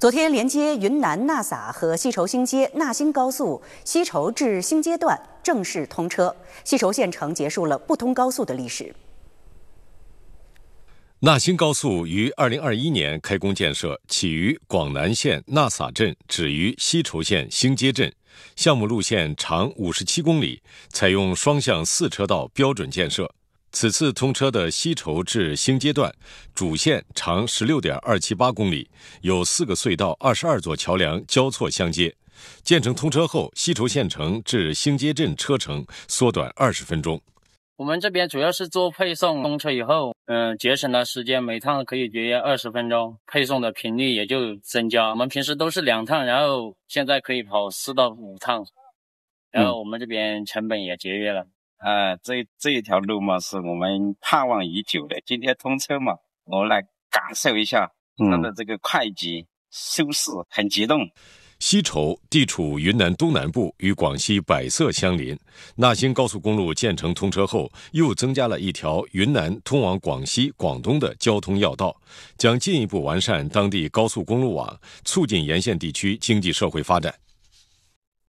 昨天，连接云南纳萨和西畴新街纳新高速西畴至新街段正式通车，西畴县城结束了不通高速的历史。纳新高速于二零二一年开工建设，起于广南县纳萨镇，止于西畴县新街镇，项目路线长五十七公里，采用双向四车道标准建设。此次通车的西畴至新街段，主线长十六点二七八公里，有四个隧道、二十二座桥梁交错相接。建成通车后，西畴县城至新街镇车程缩短二十分钟。我们这边主要是做配送，通车以后，嗯，节省了时间，每趟可以节约二十分钟，配送的频率也就增加。我们平时都是两趟，然后现在可以跑四到五趟，然后我们这边成本也节约了。啊，这这一条路嘛，是我们盼望已久的。今天通车嘛，我来感受一下，它的这个快捷、舒适，很激动。西畴地处云南东南部，与广西百色相邻。纳新高速公路建成通车后，又增加了一条云南通往广西、广东的交通要道，将进一步完善当地高速公路网，促进沿线地区经济社会发展。